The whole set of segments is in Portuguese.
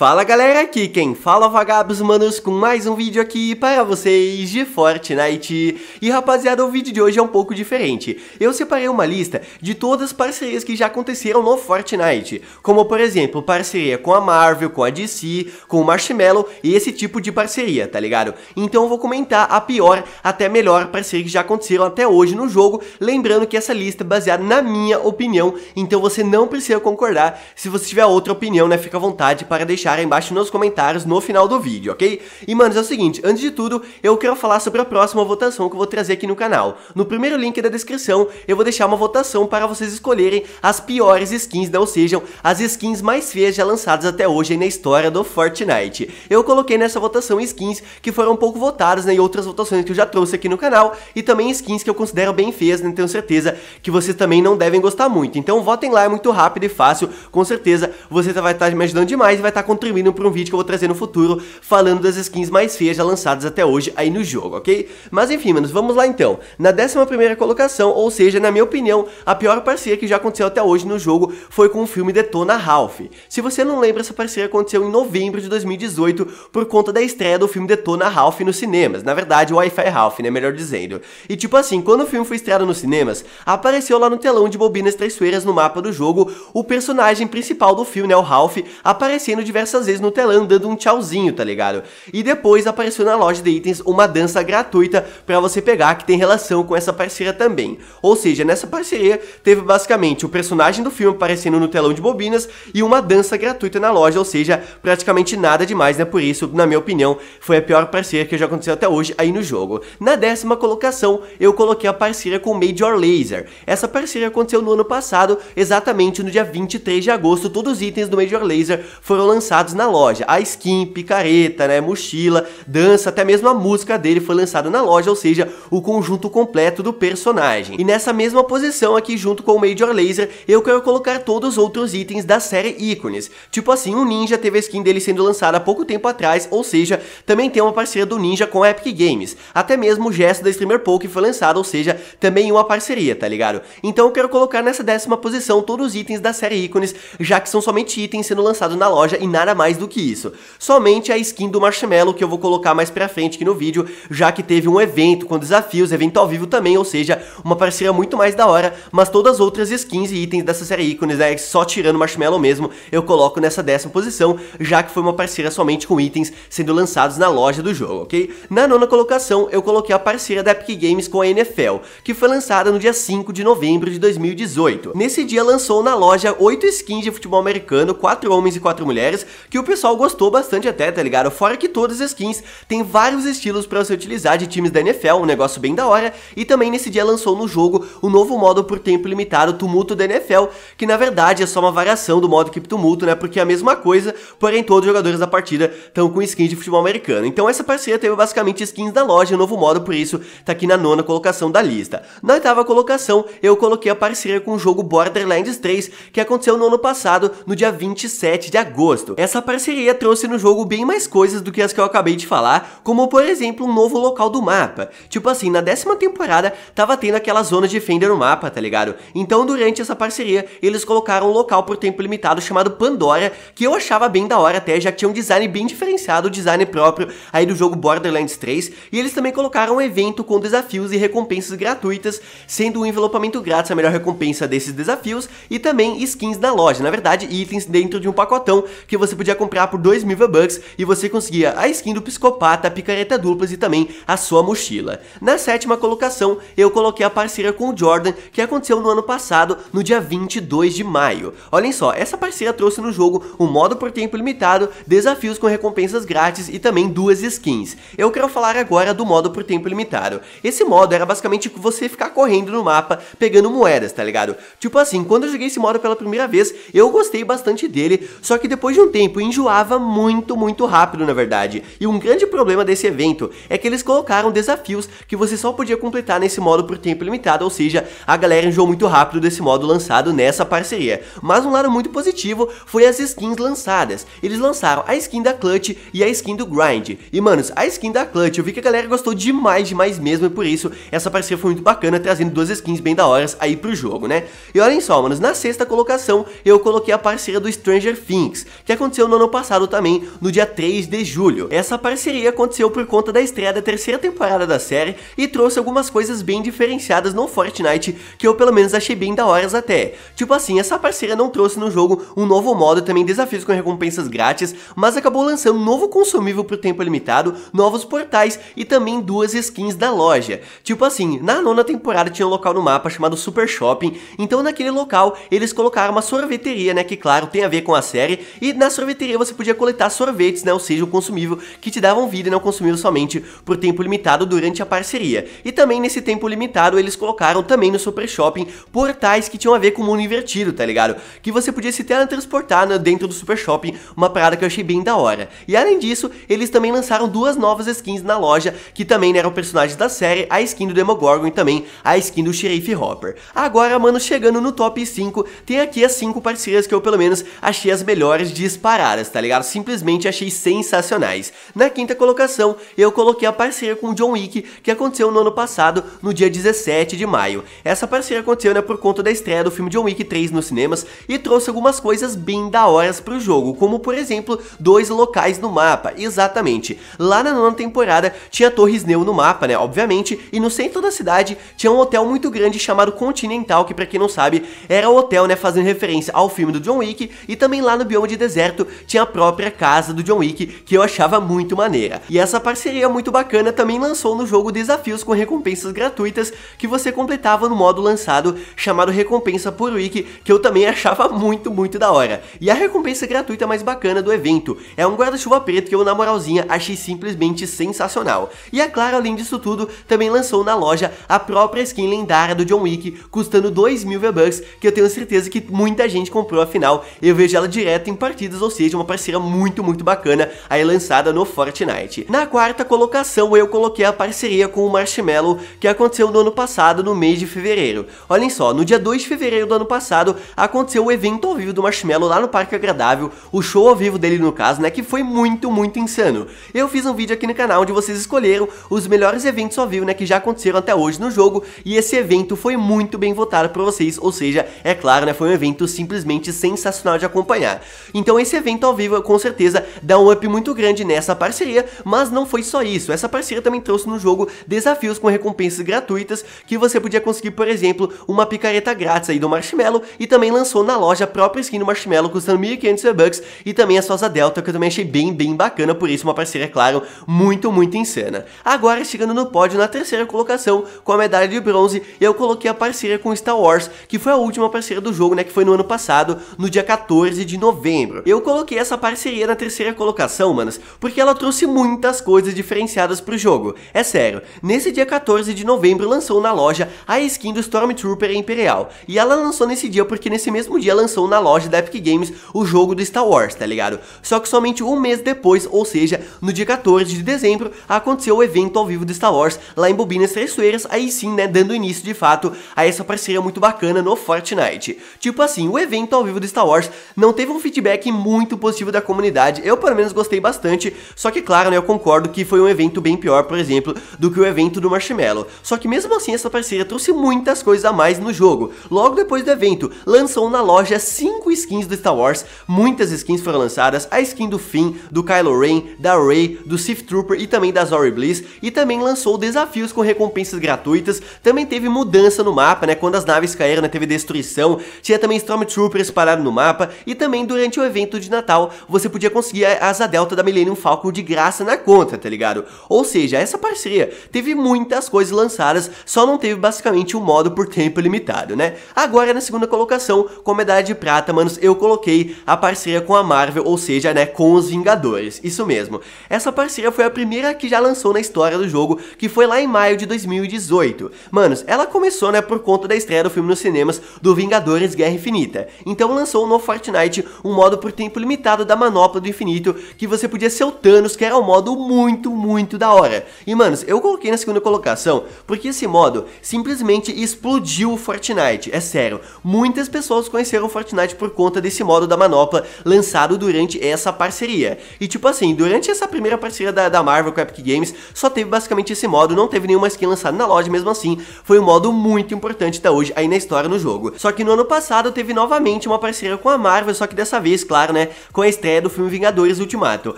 Fala galera, aqui quem fala é vagabos manos com mais um vídeo aqui para vocês de Fortnite E rapaziada, o vídeo de hoje é um pouco diferente Eu separei uma lista de todas as parcerias que já aconteceram no Fortnite Como por exemplo, parceria com a Marvel, com a DC, com o Marshmallow e esse tipo de parceria, tá ligado? Então eu vou comentar a pior até melhor parceria que já aconteceram até hoje no jogo Lembrando que essa lista é baseada na minha opinião Então você não precisa concordar, se você tiver outra opinião, né, fica à vontade para deixar deixar aí embaixo nos comentários no final do vídeo, ok? E, manos, é o seguinte, antes de tudo, eu quero falar sobre a próxima votação que eu vou trazer aqui no canal. No primeiro link da descrição, eu vou deixar uma votação para vocês escolherem as piores skins, né? ou seja, as skins mais feias já lançadas até hoje na história do Fortnite. Eu coloquei nessa votação skins que foram um pouco votadas, né, e outras votações que eu já trouxe aqui no canal, e também skins que eu considero bem feias, né, tenho certeza que vocês também não devem gostar muito. Então votem lá, é muito rápido e fácil, com certeza você tá, vai estar tá me ajudando demais e vai estar tá contribuindo contribuindo para um vídeo que eu vou trazer no futuro falando das skins mais feias já lançadas até hoje aí no jogo, ok? Mas enfim, manos, vamos lá então. Na 11ª colocação, ou seja, na minha opinião, a pior parceria que já aconteceu até hoje no jogo foi com o filme Detona Ralph. Se você não lembra, essa parceria aconteceu em novembro de 2018 por conta da estreia do filme Detona Ralph nos cinemas, na verdade, Wi-Fi Ralph, né, melhor dizendo. E tipo assim, quando o filme foi estreado nos cinemas, apareceu lá no telão de bobinas traiçoeiras no mapa do jogo o personagem principal do filme, né, o Ralph, aparecendo diversas diversas vezes no telão dando um tchauzinho, tá ligado? E depois apareceu na loja de itens uma dança gratuita para você pegar que tem relação com essa parceria também. Ou seja, nessa parceria teve basicamente o personagem do filme aparecendo no telão de bobinas e uma dança gratuita na loja, ou seja, praticamente nada demais, né? Por isso, na minha opinião, foi a pior parceria que já aconteceu até hoje aí no jogo. Na décima colocação, eu coloquei a parceria com Major Laser. Essa parceria aconteceu no ano passado, exatamente no dia 23 de agosto, todos os itens do Major Laser foram lançados lançados na loja. A skin, picareta, né, mochila, dança, até mesmo a música dele foi lançada na loja, ou seja, o conjunto completo do personagem. E nessa mesma posição aqui, junto com o Major Laser, eu quero colocar todos os outros itens da série ícones. Tipo assim, o Ninja teve a skin dele sendo lançada há pouco tempo atrás, ou seja, também tem uma parceria do Ninja com a Epic Games. Até mesmo o gesto da Streamer Poke foi lançado, ou seja, também uma parceria, tá ligado? Então eu quero colocar nessa décima posição todos os itens da série ícones, já que são somente itens sendo lançados na loja e na nada mais do que isso. Somente a skin do Marshmallow que eu vou colocar mais pra frente aqui no vídeo, já que teve um evento com desafios, evento ao vivo também, ou seja, uma parceria muito mais da hora, mas todas as outras skins e itens dessa série ícones, né, só tirando o Marshmallow mesmo, eu coloco nessa décima posição, já que foi uma parceria somente com itens sendo lançados na loja do jogo, ok? Na nona colocação, eu coloquei a parceria da Epic Games com a NFL, que foi lançada no dia 5 de novembro de 2018. Nesse dia lançou na loja 8 skins de futebol americano, 4 homens e 4 mulheres, que o pessoal gostou bastante até, tá ligado? Fora que todas as skins têm vários estilos para você utilizar de times da NFL, um negócio bem da hora, e também nesse dia lançou no jogo o um novo modo por tempo limitado, Tumulto da NFL, que na verdade é só uma variação do modo Equipe Tumulto, né? Porque é a mesma coisa, porém todos os jogadores da partida estão com skins de futebol americano. Então essa parceria teve basicamente skins da loja, um novo modo, por isso tá aqui na nona colocação da lista. Na oitava colocação, eu coloquei a parceria com o jogo Borderlands 3, que aconteceu no ano passado, no dia 27 de agosto. Essa parceria trouxe no jogo bem mais coisas do que as que eu acabei de falar, como por exemplo um novo local do mapa. Tipo assim, na décima temporada tava tendo aquela zona de Fender no mapa, tá ligado? Então durante essa parceria eles colocaram um local por tempo limitado chamado Pandora, que eu achava bem da hora até, já que tinha um design bem diferenciado, o design próprio aí do jogo Borderlands 3, e eles também colocaram um evento com desafios e recompensas gratuitas, sendo um envelopamento grátis a melhor recompensa desses desafios, e também skins na loja, na verdade itens dentro de um pacotão que você você podia comprar por 2 mil V-Bucks e você conseguia a skin do Psicopata, a Picareta Duplas e também a sua mochila. Na sétima colocação, eu coloquei a parceria com o Jordan, que aconteceu no ano passado, no dia 22 de maio. Olhem só, essa parceria trouxe no jogo um modo por tempo limitado, desafios com recompensas grátis e também duas skins. Eu quero falar agora do modo por tempo limitado. Esse modo era basicamente você ficar correndo no mapa, pegando moedas, tá ligado? Tipo assim, quando eu joguei esse modo pela primeira vez, eu gostei bastante dele, só que depois de um tempo tempo, enjoava muito, muito rápido, na verdade. E um grande problema desse evento é que eles colocaram desafios que você só podia completar nesse modo por tempo limitado, ou seja, a galera enjoou muito rápido desse modo lançado nessa parceria. Mas um lado muito positivo foi as skins lançadas. Eles lançaram a skin da Clutch e a skin do Grind. E, manos, a skin da Clutch, eu vi que a galera gostou demais, demais mesmo, e por isso essa parceria foi muito bacana, trazendo duas skins bem da horas aí pro jogo, né? E olhem só, manos, na sexta colocação eu coloquei a parceria do Stranger Things, que aconteceu aconteceu no ano passado também, no dia 3 de julho. Essa parceria aconteceu por conta da estreia da terceira temporada da série e trouxe algumas coisas bem diferenciadas no Fortnite que eu pelo menos achei bem da horas até. Tipo assim, essa parceria não trouxe no jogo um novo modo, também desafios com recompensas grátis, mas acabou lançando um novo consumível pro tempo limitado, novos portais e também duas skins da loja. Tipo assim, na nona temporada tinha um local no mapa chamado Super Shopping, então naquele local eles colocaram uma sorveteria, né, que claro tem a ver com a série, e na sorveteria você podia coletar sorvetes, né, ou seja, o consumível, que te davam vida e não consumível somente por tempo limitado durante a parceria. E também nesse tempo limitado eles colocaram também no Super Shopping portais que tinham a ver com o mundo invertido, tá ligado? Que você podia se teletransportar né, dentro do Super Shopping, uma parada que eu achei bem da hora. E além disso, eles também lançaram duas novas skins na loja, que também eram personagens da série, a skin do Demogorgon e também a skin do Xerife Hopper. Agora, mano, chegando no top 5, tem aqui as 5 parcerias que eu pelo menos achei as melhores de paradas, tá ligado? Simplesmente achei sensacionais. Na quinta colocação, eu coloquei a parceria com o John Wick, que aconteceu no ano passado, no dia 17 de maio. Essa parceria aconteceu né, por conta da estreia do filme John Wick 3 nos cinemas e trouxe algumas coisas bem da horas pro jogo, como por exemplo, dois locais no mapa, exatamente. Lá na nona temporada tinha Torres Neu no mapa, né, obviamente, e no centro da cidade tinha um hotel muito grande chamado Continental, que para quem não sabe, era o hotel, né, fazendo referência ao filme do John Wick, e também lá no bioma de deserto tinha a própria casa do John Wick, que eu achava muito maneira. E essa parceria muito bacana também lançou no jogo desafios com recompensas gratuitas que você completava no modo lançado chamado Recompensa por Wick, que eu também achava muito, muito da hora. E a recompensa gratuita mais bacana do evento é um guarda-chuva preto que eu, na moralzinha, achei simplesmente sensacional. E é claro, além disso tudo, também lançou na loja a própria skin lendária do John Wick, custando 2 mil V-Bucks, que eu tenho certeza que muita gente comprou, afinal, eu vejo ela direto em partidas Unidos, ou seja, uma parceira muito, muito bacana aí lançada no Fortnite. Na quarta colocação, eu coloquei a parceria com o Marshmallow, que aconteceu no ano passado, no mês de fevereiro. Olhem só, no dia 2 de fevereiro do ano passado, aconteceu o evento ao vivo do Marshmallow lá no Parque Agradável, o show ao vivo dele no caso, né, que foi muito, muito insano. Eu fiz um vídeo aqui no canal onde vocês escolheram os melhores eventos ao vivo, né, que já aconteceram até hoje no jogo, e esse evento foi muito bem votado por vocês, ou seja, é claro, né, foi um evento simplesmente sensacional de acompanhar. Então esse esse evento ao vivo com certeza dá um up muito grande nessa parceria, mas não foi só isso, essa parceria também trouxe no jogo desafios com recompensas gratuitas que você podia conseguir, por exemplo, uma picareta grátis aí do Marshmallow e também lançou na loja a própria skin do Marshmallow custando 1.500 bucks e também a Sosa Delta que eu também achei bem, bem bacana, por isso uma parceria, é claro, muito, muito insana. Agora, chegando no pódio, na terceira colocação, com a medalha de bronze, eu coloquei a parceria com Star Wars, que foi a última parceria do jogo, né, que foi no ano passado, no dia 14 de novembro. Eu eu coloquei essa parceria na terceira colocação, manos, porque ela trouxe muitas coisas diferenciadas pro jogo. É sério, nesse dia 14 de novembro lançou na loja a skin do Stormtrooper Imperial, e ela lançou nesse dia porque nesse mesmo dia lançou na loja da Epic Games o jogo do Star Wars, tá ligado? Só que somente um mês depois, ou seja, no dia 14 de dezembro, aconteceu o evento ao vivo do Star Wars lá em Bobinas Traiçoeiras, aí sim, né, dando início de fato a essa parceria muito bacana no Fortnite. Tipo assim, o evento ao vivo do Star Wars não teve um feedback muito muito positivo da comunidade. Eu, pelo menos, gostei bastante. Só que, claro, né, eu concordo que foi um evento bem pior, por exemplo, do que o evento do Marshmallow. Só que, mesmo assim, essa parceria trouxe muitas coisas a mais no jogo. Logo depois do evento, lançou na loja 5 skins do Star Wars. Muitas skins foram lançadas. A skin do Finn, do Kylo Ren, da Rey, do Sith Trooper e também da Zori Bliss. E também lançou desafios com recompensas gratuitas. Também teve mudança no mapa, né? Quando as naves caíram, né, teve destruição. Tinha também Stormtroopers parados no mapa. E também, durante o evento de Natal, você podia conseguir a asa delta da Millennium Falcon de graça na conta, tá ligado? Ou seja, essa parceria teve muitas coisas lançadas, só não teve basicamente um modo por tempo limitado, né? Agora na segunda colocação, com medalha de prata, manos, eu coloquei a parceria com a Marvel, ou seja, né, com os Vingadores. Isso mesmo. Essa parceria foi a primeira que já lançou na história do jogo, que foi lá em maio de 2018. Manos, ela começou, né, por conta da estreia do filme nos cinemas do Vingadores Guerra Infinita. Então lançou no Fortnite um modo por tempo limitado da manopla do infinito, que você podia ser o Thanos, que era um modo muito, muito da hora. E, manos, eu coloquei na segunda colocação, porque esse modo simplesmente explodiu o Fortnite, é sério. Muitas pessoas conheceram o Fortnite por conta desse modo da manopla lançado durante essa parceria. E, tipo assim, durante essa primeira parceria da, da Marvel com a Epic Games, só teve basicamente esse modo, não teve nenhuma skin lançada na loja, mesmo assim, foi um modo muito importante até hoje aí na história no jogo. Só que no ano passado teve novamente uma parceria com a Marvel, só que dessa vez, claro, né, com a estreia do filme Vingadores Ultimato.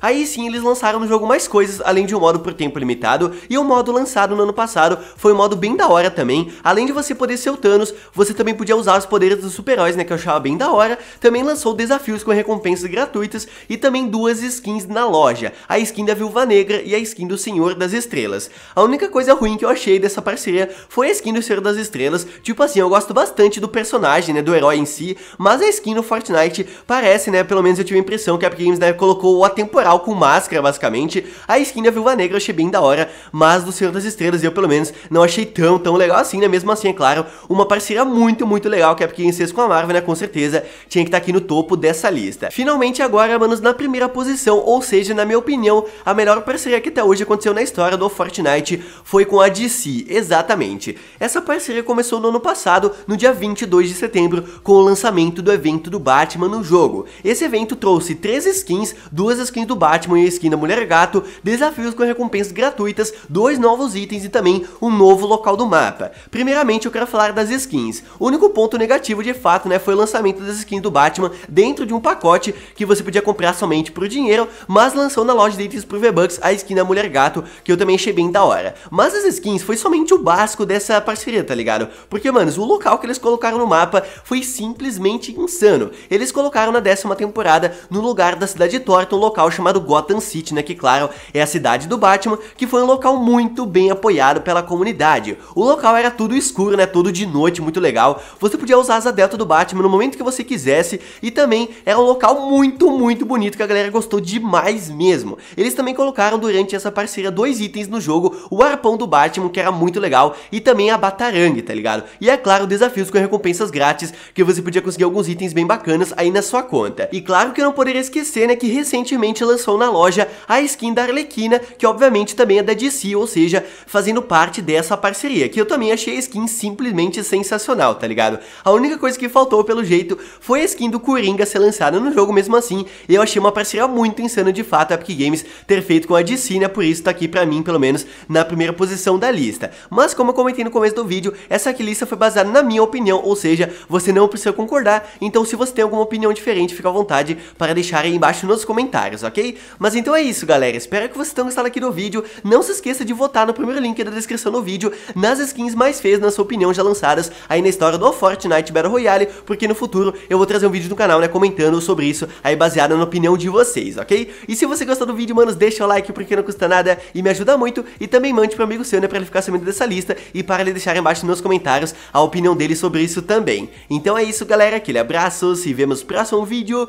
Aí sim eles lançaram no jogo mais coisas, além de um modo por tempo limitado, e o um modo lançado no ano passado foi um modo bem da hora também, além de você poder ser o Thanos, você também podia usar os poderes dos super-heróis, né, que eu achava bem da hora, também lançou desafios com recompensas gratuitas e também duas skins na loja, a skin da Viúva Negra e a skin do Senhor das Estrelas. A única coisa ruim que eu achei dessa parceria foi a skin do Senhor das Estrelas, tipo assim, eu gosto bastante do personagem, né, do herói em si, mas a skin no Fortnite parece, né, pelo menos eu tive a impressão que a Epic Games né, colocou o atemporal com máscara, basicamente. A skin da Viúva Negra eu achei bem da hora, mas do Senhor das Estrelas eu, pelo menos, não achei tão, tão legal assim, né? Mesmo assim, é claro, uma parceria muito, muito legal que a Epic Games fez com a Marvel, né? Com certeza tinha que estar tá aqui no topo dessa lista. Finalmente, agora, manos, na primeira posição, ou seja, na minha opinião, a melhor parceria que até hoje aconteceu na história do Fortnite foi com a DC, exatamente. Essa parceria começou no ano passado, no dia 22 de setembro, com o lançamento do evento do Batman no jogo. Esse esse evento trouxe 3 skins, duas skins do Batman e a skin da Mulher-Gato, desafios com recompensas gratuitas, dois novos itens e também um novo local do mapa. Primeiramente eu quero falar das skins. O único ponto negativo de fato né, foi o lançamento das skins do Batman dentro de um pacote que você podia comprar somente por dinheiro, mas lançou na loja de itens pro V-Bucks a skin da Mulher-Gato, que eu também achei bem da hora. Mas as skins foi somente o básico dessa parceria, tá ligado? Porque, mano, o local que eles colocaram no mapa foi simplesmente insano. Eles colocaram na décima temporada temporada no lugar da cidade torta, um local chamado Gotham City, né, que claro, é a cidade do Batman, que foi um local muito bem apoiado pela comunidade. O local era tudo escuro, né, tudo de noite, muito legal. Você podia usar as delta do Batman no momento que você quisesse e também era um local muito, muito bonito que a galera gostou demais mesmo. Eles também colocaram durante essa parceria dois itens no jogo, o arpão do Batman, que era muito legal, e também a batarangue, tá ligado? E é claro, desafios com recompensas grátis, que você podia conseguir alguns itens bem bacanas aí na sua conta. E claro que eu não poderia esquecer, né, que recentemente lançou na loja a skin da Arlequina, que obviamente também é da DC, ou seja, fazendo parte dessa parceria, que eu também achei a skin simplesmente sensacional, tá ligado? A única coisa que faltou, pelo jeito, foi a skin do Coringa ser lançada no jogo mesmo assim, e eu achei uma parceria muito insana de fato a Epic Games ter feito com a DC, né, por isso tá aqui pra mim, pelo menos, na primeira posição da lista. Mas como eu comentei no começo do vídeo, essa aqui lista foi baseada na minha opinião, ou seja, você não precisa concordar, então se você tem alguma opinião diferente, fica à vontade vontade para deixar aí embaixo nos comentários, ok? Mas então é isso, galera. Espero que vocês tenham gostado aqui do vídeo. Não se esqueça de votar no primeiro link da descrição do vídeo nas skins mais feias, na sua opinião, já lançadas aí na história do Fortnite Battle Royale, porque no futuro eu vou trazer um vídeo do canal, né, comentando sobre isso, aí baseado na opinião de vocês, ok? E se você gostou do vídeo, manos, deixa o like, porque não custa nada e me ajuda muito, e também mande para um amigo seu, né, para ele ficar sabendo dessa lista e para ele deixar embaixo nos comentários a opinião dele sobre isso também. Então é isso, galera, aquele abraço, se vemos no próximo vídeo,